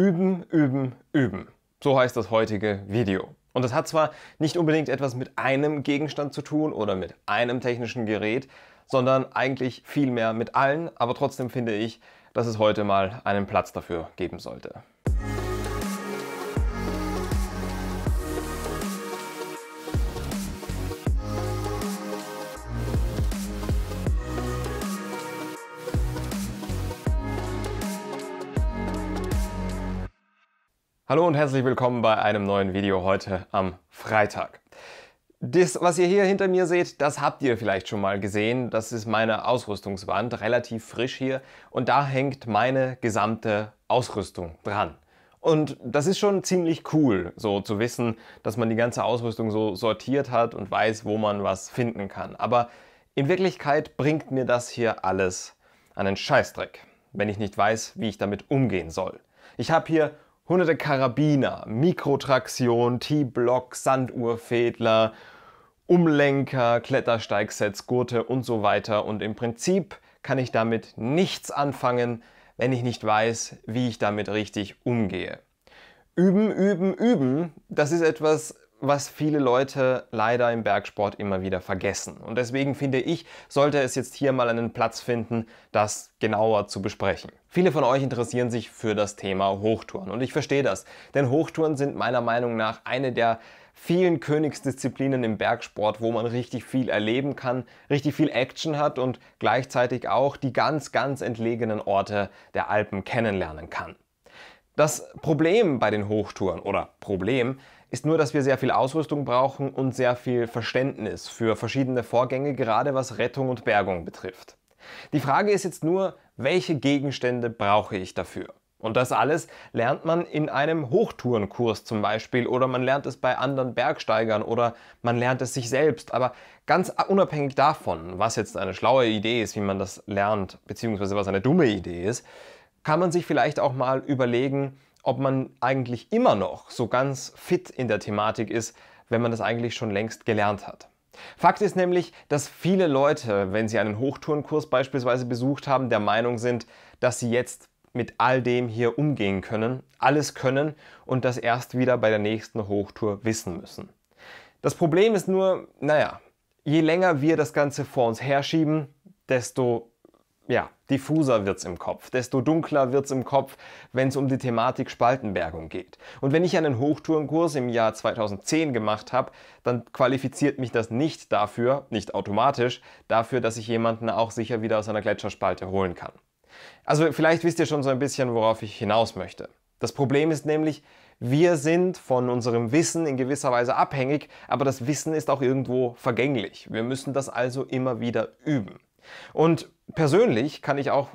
Üben, üben, üben. So heißt das heutige Video. Und das hat zwar nicht unbedingt etwas mit einem Gegenstand zu tun oder mit einem technischen Gerät, sondern eigentlich vielmehr mit allen, aber trotzdem finde ich, dass es heute mal einen Platz dafür geben sollte. Hallo und herzlich willkommen bei einem neuen Video heute am Freitag. Das, was ihr hier hinter mir seht, das habt ihr vielleicht schon mal gesehen. Das ist meine Ausrüstungswand, relativ frisch hier. Und da hängt meine gesamte Ausrüstung dran. Und das ist schon ziemlich cool, so zu wissen, dass man die ganze Ausrüstung so sortiert hat und weiß, wo man was finden kann. Aber in Wirklichkeit bringt mir das hier alles einen Scheißdreck, wenn ich nicht weiß, wie ich damit umgehen soll. Ich habe hier Hunderte Karabiner, Mikrotraktion, T-Block, Sanduhrfädler, Umlenker, Klettersteigsets, Gurte und so weiter. Und im Prinzip kann ich damit nichts anfangen, wenn ich nicht weiß, wie ich damit richtig umgehe. Üben, üben, üben, das ist etwas, was viele Leute leider im Bergsport immer wieder vergessen. Und deswegen finde ich, sollte es jetzt hier mal einen Platz finden, das genauer zu besprechen. Viele von euch interessieren sich für das Thema Hochtouren und ich verstehe das, denn Hochtouren sind meiner Meinung nach eine der vielen Königsdisziplinen im Bergsport, wo man richtig viel erleben kann, richtig viel Action hat und gleichzeitig auch die ganz, ganz entlegenen Orte der Alpen kennenlernen kann. Das Problem bei den Hochtouren oder Problem ist nur, dass wir sehr viel Ausrüstung brauchen und sehr viel Verständnis für verschiedene Vorgänge, gerade was Rettung und Bergung betrifft. Die Frage ist jetzt nur, welche Gegenstände brauche ich dafür? Und das alles lernt man in einem Hochtourenkurs zum Beispiel oder man lernt es bei anderen Bergsteigern oder man lernt es sich selbst. Aber ganz unabhängig davon, was jetzt eine schlaue Idee ist, wie man das lernt, beziehungsweise was eine dumme Idee ist, kann man sich vielleicht auch mal überlegen, ob man eigentlich immer noch so ganz fit in der Thematik ist, wenn man das eigentlich schon längst gelernt hat. Fakt ist nämlich, dass viele Leute, wenn sie einen Hochtourenkurs beispielsweise besucht haben, der Meinung sind, dass sie jetzt mit all dem hier umgehen können, alles können und das erst wieder bei der nächsten Hochtour wissen müssen. Das Problem ist nur, naja, je länger wir das Ganze vor uns herschieben, desto ja, diffuser wird's im Kopf, desto dunkler wird's im Kopf, wenn es um die Thematik Spaltenbergung geht. Und wenn ich einen Hochtourenkurs im Jahr 2010 gemacht habe, dann qualifiziert mich das nicht dafür, nicht automatisch, dafür, dass ich jemanden auch sicher wieder aus einer Gletscherspalte holen kann. Also vielleicht wisst ihr schon so ein bisschen, worauf ich hinaus möchte. Das Problem ist nämlich, wir sind von unserem Wissen in gewisser Weise abhängig, aber das Wissen ist auch irgendwo vergänglich. Wir müssen das also immer wieder üben. Und persönlich kann ich auch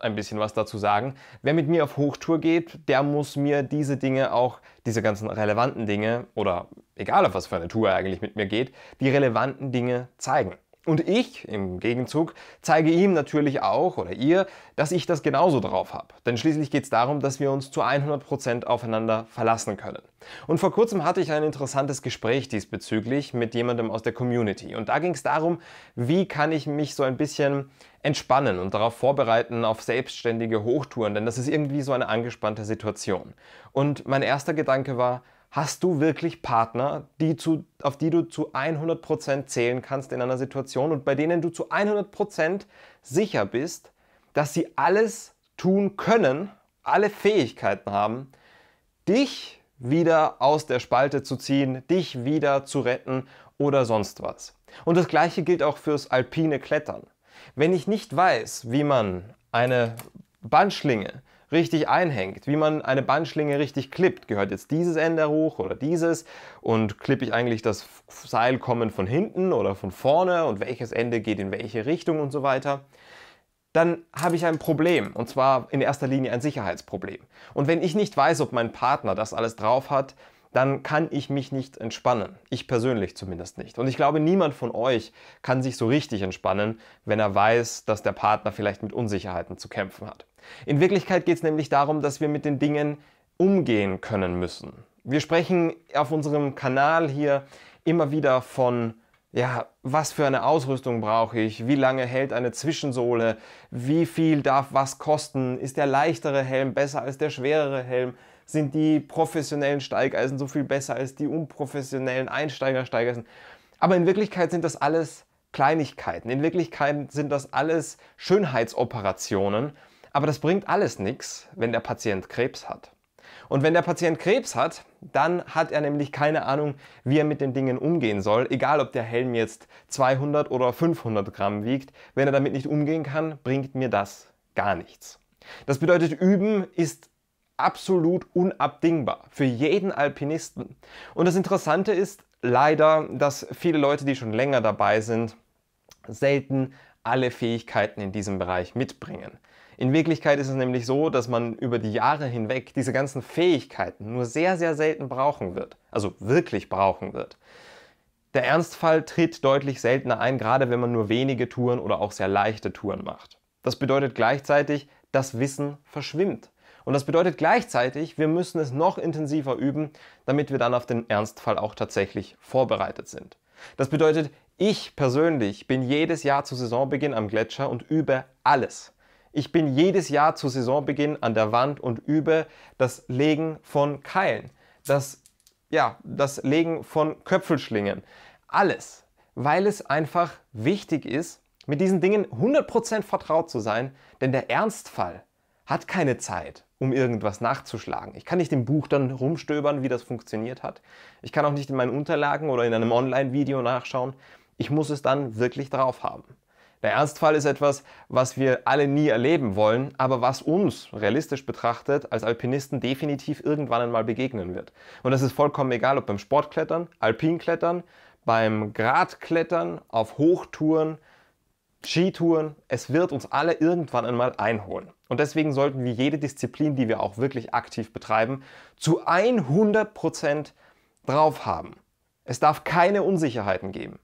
ein bisschen was dazu sagen. Wer mit mir auf Hochtour geht, der muss mir diese Dinge auch, diese ganzen relevanten Dinge oder egal auf was für eine Tour er eigentlich mit mir geht, die relevanten Dinge zeigen. Und ich, im Gegenzug, zeige ihm natürlich auch oder ihr, dass ich das genauso drauf habe. Denn schließlich geht es darum, dass wir uns zu 100% Prozent aufeinander verlassen können. Und vor kurzem hatte ich ein interessantes Gespräch diesbezüglich mit jemandem aus der Community. Und da ging es darum, wie kann ich mich so ein bisschen entspannen und darauf vorbereiten auf selbstständige Hochtouren, denn das ist irgendwie so eine angespannte Situation. Und mein erster Gedanke war, hast du wirklich Partner, die zu, auf die du zu 100% zählen kannst in einer Situation und bei denen du zu 100% sicher bist, dass sie alles tun können, alle Fähigkeiten haben, dich wieder aus der Spalte zu ziehen, dich wieder zu retten oder sonst was. Und das gleiche gilt auch fürs alpine Klettern. Wenn ich nicht weiß, wie man eine Bandschlinge richtig einhängt, wie man eine Bandschlinge richtig klippt. Gehört jetzt dieses Ende hoch oder dieses? Und klippe ich eigentlich das Seil kommend von hinten oder von vorne und welches Ende geht in welche Richtung und so weiter? Dann habe ich ein Problem und zwar in erster Linie ein Sicherheitsproblem. Und wenn ich nicht weiß, ob mein Partner das alles drauf hat, dann kann ich mich nicht entspannen. Ich persönlich zumindest nicht. Und ich glaube, niemand von euch kann sich so richtig entspannen, wenn er weiß, dass der Partner vielleicht mit Unsicherheiten zu kämpfen hat. In Wirklichkeit geht es nämlich darum, dass wir mit den Dingen umgehen können müssen. Wir sprechen auf unserem Kanal hier immer wieder von, ja, was für eine Ausrüstung brauche ich, wie lange hält eine Zwischensohle, wie viel darf was kosten, ist der leichtere Helm besser als der schwerere Helm, sind die professionellen Steigeisen so viel besser als die unprofessionellen Einsteigersteigeisen. Aber in Wirklichkeit sind das alles Kleinigkeiten, in Wirklichkeit sind das alles Schönheitsoperationen, aber das bringt alles nichts, wenn der Patient Krebs hat. Und wenn der Patient Krebs hat, dann hat er nämlich keine Ahnung, wie er mit den Dingen umgehen soll. Egal, ob der Helm jetzt 200 oder 500 Gramm wiegt, wenn er damit nicht umgehen kann, bringt mir das gar nichts. Das bedeutet, üben ist absolut unabdingbar für jeden Alpinisten. Und das Interessante ist leider, dass viele Leute, die schon länger dabei sind, selten alle Fähigkeiten in diesem Bereich mitbringen. In Wirklichkeit ist es nämlich so, dass man über die Jahre hinweg diese ganzen Fähigkeiten nur sehr, sehr selten brauchen wird. Also wirklich brauchen wird. Der Ernstfall tritt deutlich seltener ein, gerade wenn man nur wenige Touren oder auch sehr leichte Touren macht. Das bedeutet gleichzeitig, das Wissen verschwimmt. Und das bedeutet gleichzeitig, wir müssen es noch intensiver üben, damit wir dann auf den Ernstfall auch tatsächlich vorbereitet sind. Das bedeutet, ich persönlich bin jedes Jahr zu Saisonbeginn am Gletscher und übe alles. Ich bin jedes Jahr zu Saisonbeginn an der Wand und übe das Legen von Keilen, das, ja, das Legen von Köpfelschlingen. Alles, weil es einfach wichtig ist, mit diesen Dingen 100% vertraut zu sein, denn der Ernstfall hat keine Zeit, um irgendwas nachzuschlagen. Ich kann nicht im Buch dann rumstöbern, wie das funktioniert hat. Ich kann auch nicht in meinen Unterlagen oder in einem Online-Video nachschauen. Ich muss es dann wirklich drauf haben. Der Ernstfall ist etwas, was wir alle nie erleben wollen, aber was uns, realistisch betrachtet, als Alpinisten definitiv irgendwann einmal begegnen wird. Und das ist vollkommen egal, ob beim Sportklettern, Alpinklettern, beim Gradklettern, auf Hochtouren, Skitouren, es wird uns alle irgendwann einmal einholen. Und deswegen sollten wir jede Disziplin, die wir auch wirklich aktiv betreiben, zu 100% Prozent drauf haben. Es darf keine Unsicherheiten geben.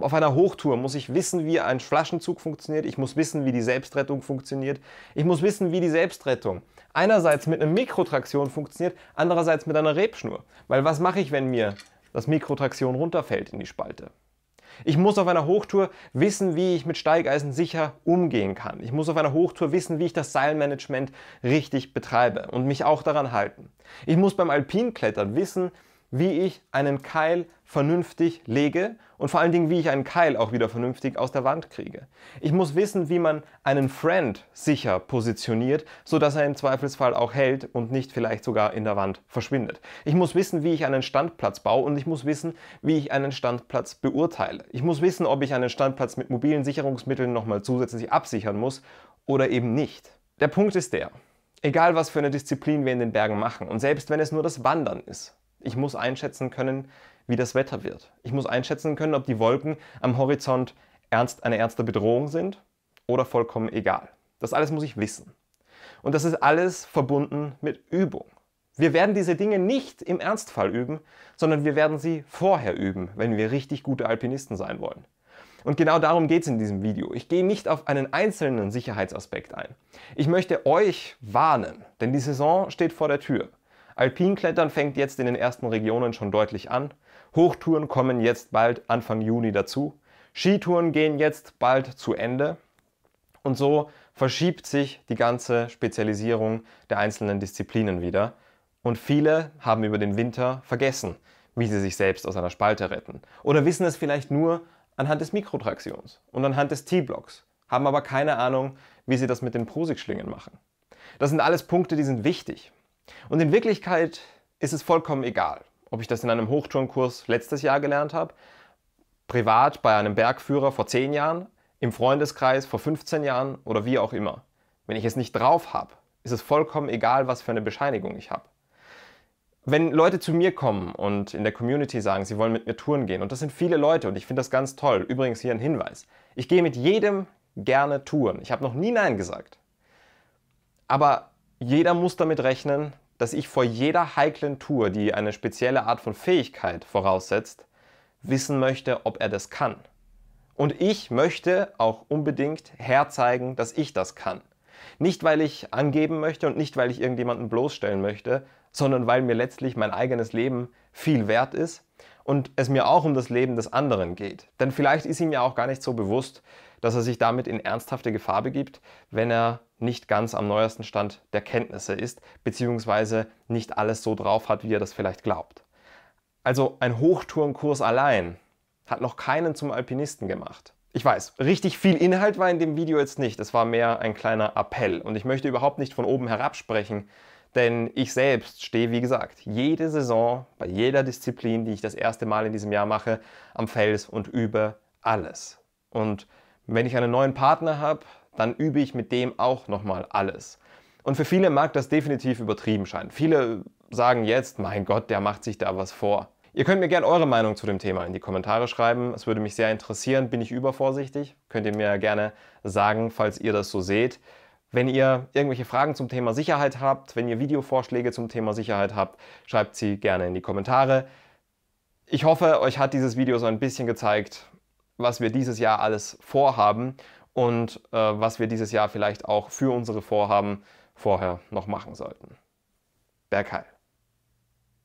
Auf einer Hochtour muss ich wissen, wie ein Flaschenzug funktioniert. Ich muss wissen, wie die Selbstrettung funktioniert. Ich muss wissen, wie die Selbstrettung einerseits mit einer Mikrotraktion funktioniert, andererseits mit einer Rebschnur. Weil was mache ich, wenn mir das Mikrotraktion runterfällt in die Spalte? Ich muss auf einer Hochtour wissen, wie ich mit Steigeisen sicher umgehen kann. Ich muss auf einer Hochtour wissen, wie ich das Seilmanagement richtig betreibe und mich auch daran halten. Ich muss beim Alpinklettern wissen, wie ich einen Keil vernünftig lege und vor allen Dingen, wie ich einen Keil auch wieder vernünftig aus der Wand kriege. Ich muss wissen, wie man einen Friend sicher positioniert, sodass er im Zweifelsfall auch hält und nicht vielleicht sogar in der Wand verschwindet. Ich muss wissen, wie ich einen Standplatz baue und ich muss wissen, wie ich einen Standplatz beurteile. Ich muss wissen, ob ich einen Standplatz mit mobilen Sicherungsmitteln nochmal zusätzlich absichern muss oder eben nicht. Der Punkt ist der, egal was für eine Disziplin wir in den Bergen machen und selbst wenn es nur das Wandern ist, ich muss einschätzen können, wie das Wetter wird. Ich muss einschätzen können, ob die Wolken am Horizont ernst, eine ernste Bedrohung sind oder vollkommen egal. Das alles muss ich wissen. Und das ist alles verbunden mit Übung. Wir werden diese Dinge nicht im Ernstfall üben, sondern wir werden sie vorher üben, wenn wir richtig gute Alpinisten sein wollen. Und genau darum geht es in diesem Video. Ich gehe nicht auf einen einzelnen Sicherheitsaspekt ein. Ich möchte euch warnen, denn die Saison steht vor der Tür. Alpinklettern fängt jetzt in den ersten Regionen schon deutlich an. Hochtouren kommen jetzt bald Anfang Juni dazu. Skitouren gehen jetzt bald zu Ende. Und so verschiebt sich die ganze Spezialisierung der einzelnen Disziplinen wieder. Und viele haben über den Winter vergessen, wie sie sich selbst aus einer Spalte retten. Oder wissen es vielleicht nur anhand des Mikrotraktions und anhand des T-Blocks, haben aber keine Ahnung, wie sie das mit den Prosigschlingen machen. Das sind alles Punkte, die sind wichtig. Und in Wirklichkeit ist es vollkommen egal, ob ich das in einem Hochtourenkurs letztes Jahr gelernt habe, privat bei einem Bergführer vor 10 Jahren, im Freundeskreis vor 15 Jahren oder wie auch immer. Wenn ich es nicht drauf habe, ist es vollkommen egal, was für eine Bescheinigung ich habe. Wenn Leute zu mir kommen und in der Community sagen, sie wollen mit mir Touren gehen, und das sind viele Leute und ich finde das ganz toll, übrigens hier ein Hinweis, ich gehe mit jedem gerne Touren. Ich habe noch nie Nein gesagt. Aber jeder muss damit rechnen, dass ich vor jeder heiklen Tour, die eine spezielle Art von Fähigkeit voraussetzt, wissen möchte, ob er das kann. Und ich möchte auch unbedingt herzeigen, dass ich das kann. Nicht, weil ich angeben möchte und nicht, weil ich irgendjemanden bloßstellen möchte, sondern weil mir letztlich mein eigenes Leben viel wert ist und es mir auch um das Leben des anderen geht. Denn vielleicht ist ihm ja auch gar nicht so bewusst, dass er sich damit in ernsthafte Gefahr begibt, wenn er nicht ganz am neuesten Stand der Kenntnisse ist, beziehungsweise nicht alles so drauf hat, wie er das vielleicht glaubt. Also ein Hochtourenkurs allein hat noch keinen zum Alpinisten gemacht. Ich weiß, richtig viel Inhalt war in dem Video jetzt nicht, es war mehr ein kleiner Appell und ich möchte überhaupt nicht von oben herab sprechen, denn ich selbst stehe, wie gesagt, jede Saison, bei jeder Disziplin, die ich das erste Mal in diesem Jahr mache, am Fels und übe alles. Und wenn ich einen neuen Partner habe, dann übe ich mit dem auch nochmal alles. Und für viele mag das definitiv übertrieben scheinen. Viele sagen jetzt, mein Gott, der macht sich da was vor. Ihr könnt mir gerne eure Meinung zu dem Thema in die Kommentare schreiben. Es würde mich sehr interessieren. Bin ich übervorsichtig? Könnt ihr mir gerne sagen, falls ihr das so seht. Wenn ihr irgendwelche Fragen zum Thema Sicherheit habt, wenn ihr Videovorschläge zum Thema Sicherheit habt, schreibt sie gerne in die Kommentare. Ich hoffe, euch hat dieses Video so ein bisschen gezeigt, was wir dieses Jahr alles vorhaben und äh, was wir dieses Jahr vielleicht auch für unsere Vorhaben vorher noch machen sollten. Bergheil.